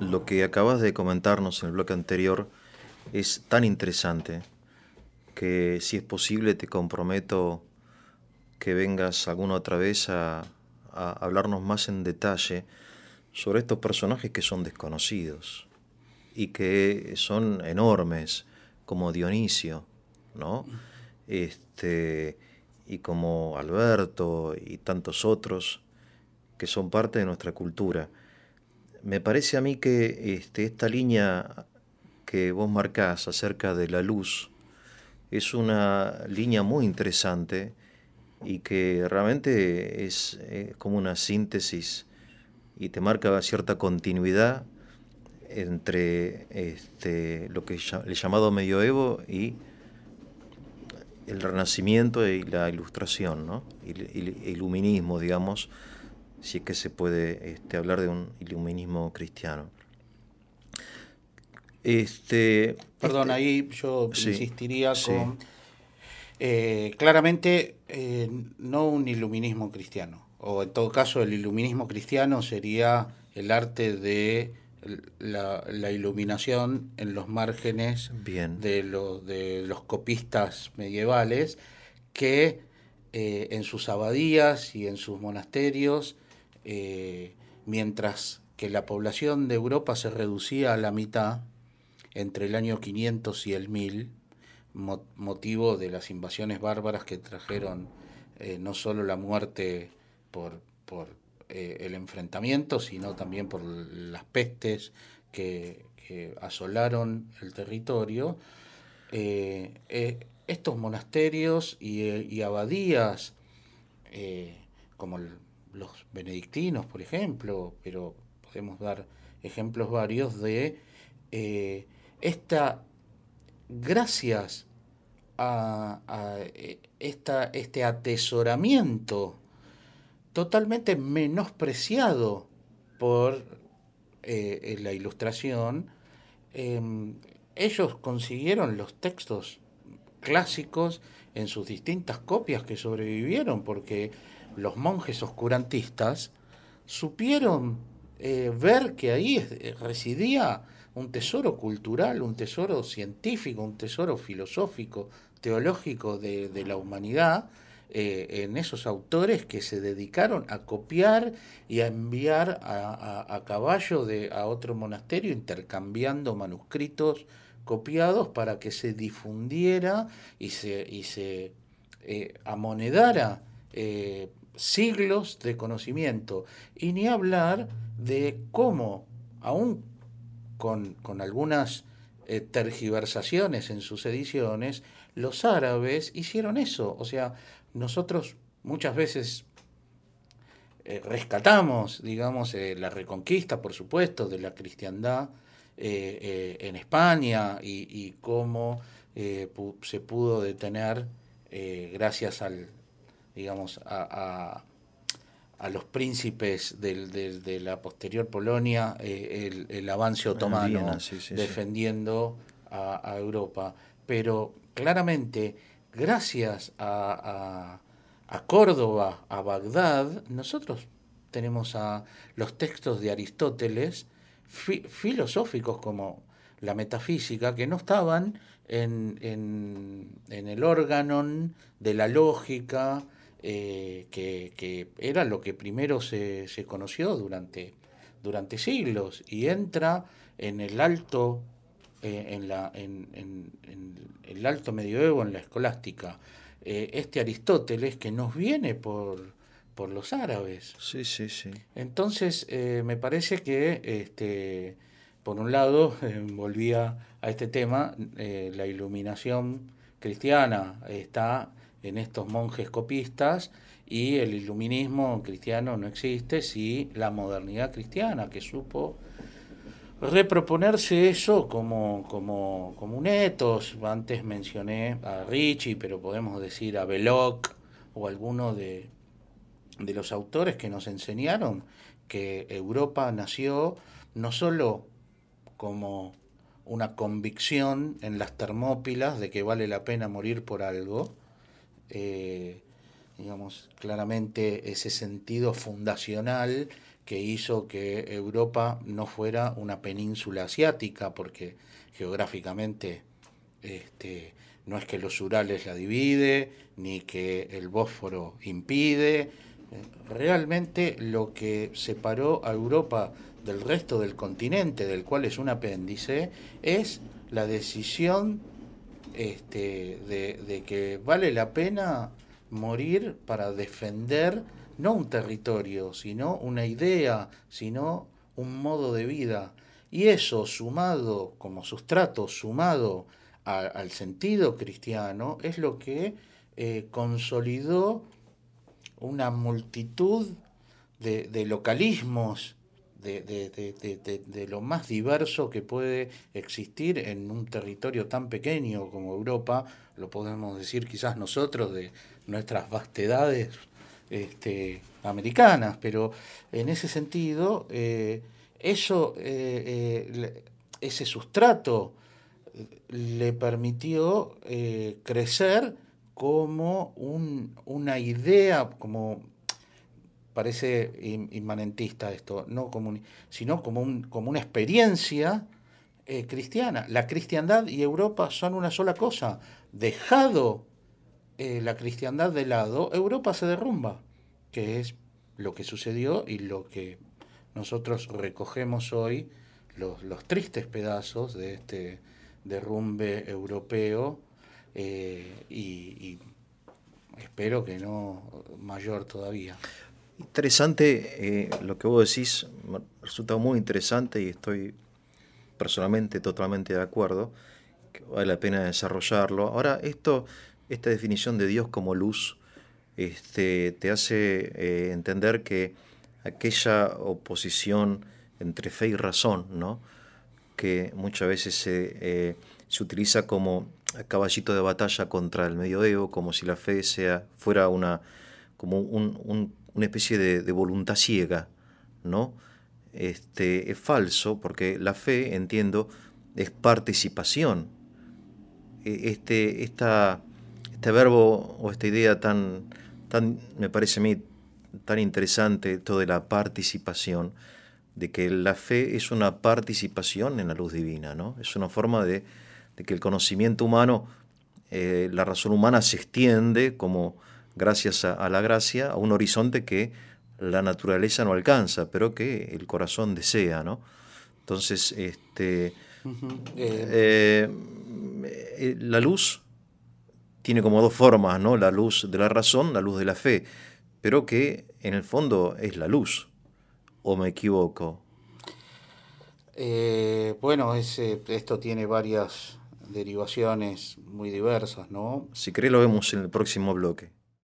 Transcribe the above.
lo que acabas de comentarnos en el bloque anterior es tan interesante que si es posible te comprometo que vengas alguna otra vez a, hablarnos más en detalle sobre estos personajes que son desconocidos y que son enormes, como Dionisio, ¿no? Este, y como Alberto y tantos otros que son parte de nuestra cultura me parece a mí que este, esta línea que vos marcás acerca de la luz es una línea muy interesante y que realmente es, eh, como una síntesis y te marca cierta continuidad entre este, lo que el llamado medioevo y el renacimiento y la ilustración, ¿no? el iluminismo, digamos, si es que se puede este, hablar de un iluminismo cristiano. Este, Perdón, este, ahí yo insistiría con eh, claramente eh, no un iluminismo cristiano, o en todo caso el iluminismo cristiano sería el arte de la, iluminación en los márgenes De, de, los copistas medievales que eh, en sus abadías y en sus monasterios eh, mientras que la población de Europa se reducía a la mitad entre el año 500 y el 1000, motivo de las invasiones bárbaras que trajeron eh, no solo la muerte por, por eh, el enfrentamiento, sino también por las pestes que, asolaron el territorio, estos monasterios y, y abadías, como el, los benedictinos, por ejemplo, pero podemos dar ejemplos varios de eh, esta, gracias a, eh, esta, este atesoramiento totalmente menospreciado por eh, la ilustración, em, ellos consiguieron los textos clásicos en sus distintas copias que sobrevivieron, porque los monjes oscurantistas supieron eh, ver que ahí eh, residía un tesoro cultural, un tesoro científico, un tesoro filosófico, teológico de, la humanidad, eh, en esos autores que se dedicaron a copiar y a enviar a, caballo de, a otro monasterio, intercambiando manuscritos copiados para que se difundiera y se, se amonedara siglos de conocimiento. Y ni hablar de cómo, aún con, algunas eh, tergiversaciones en sus ediciones, los árabes hicieron eso. O sea, nosotros muchas veces eh, rescatamos, digamos, eh, la reconquista, por supuesto, de la cristiandad en España y, cómo se pudo detener gracias al, digamos, a, a, los príncipes de la posterior Polonia eh, el, avance otomano, defendiendo a, Europa. Pero claramente, gracias a, Córdoba, a Bagdad, nosotros tenemos a los textos de Aristóteles filosóficos como la metafísica que no estaban en, en, en el órgano de la lógica, eh, que, era lo que primero se, conoció durante, durante, siglos y entra en el alto, eh, en, la, en, el alto medioevo, en la escolástica, eh, este Aristóteles que nos viene por, por los árabes. Sí, sí, sí. Entonces, me parece que, este, por un lado, volvía a este tema, la iluminación cristiana está en estos monjes copistas y el iluminismo cristiano no existe si la modernidad cristiana que supo reproponerse eso como, como, como un etos. Antes mencioné a Ricci, pero podemos decir a Belloc o alguno de, de los autores que nos enseñaron que Europa nació no solo como una convicción en las termópilas de que vale la pena morir por algo, eh, digamos, claramente ese sentido fundacional que hizo que Europa no fuera una península asiática, porque geográficamente este, no es que los Urales la divide, ni que el Bósforo impide. Realmente lo que separó a Europa del resto del continente, del cual es un apéndice, es la decisión este, de, que vale la pena morir para defender no un territorio, sino una idea, sino un modo de vida. Y eso sumado, como sustrato, sumado al sentido cristiano, es lo que eh, consolidó una multitud de, de, localismos de, lo más diverso que puede existir en un territorio tan pequeño como Europa, lo podemos decir quizás nosotros de nuestras vastedades este, americanas, pero en ese sentido, eh, eso, eh, eh, ese sustrato le permitió crecer como una idea, como parece inmanentista esto, no como sino como, como una experiencia eh, cristiana. La cristiandad y Europa son una sola cosa. Dejado eh, la cristiandad de lado, Europa se derrumba, que es lo que sucedió y lo que nosotros recogemos hoy, los, tristes pedazos de este derrumbe europeo eh, y espero que no mayor todavía. Interesante eh, lo que vos decís, me resulta muy interesante y estoy personalmente totalmente de acuerdo, que vale la pena desarrollarlo. Ahora, esto, esta definición de Dios como luz este, te hace eh, entender que aquella oposición entre fe y razón, ¿no? que muchas veces se, eh, utiliza como caballito de batalla contra el medioevo, como si la fe sea, fuera una, como un una especie de, voluntad ciega, ¿no? Este, es falso porque la fe, entiendo, es participación. E, este, este verbo o esta idea tan, tan, me parece a mí, tan interesante, esto de la participación, de que la fe es una participación en la luz divina, ¿no? Es una forma de, que el conocimiento humano, eh, la razón humana se extiende como gracias a, la gracia, a un horizonte que la naturaleza no alcanza, pero que el corazón desea, ¿no? Entonces, este, eh, eh, eh, la luz tiene como dos formas, ¿no? La luz de la razón, la luz de la fe, pero que en el fondo es la luz, ¿o me equivoco? bueno, ese esto tiene varias derivaciones muy diversas, ¿no? Si cree, lo vemos en el próximo bloque.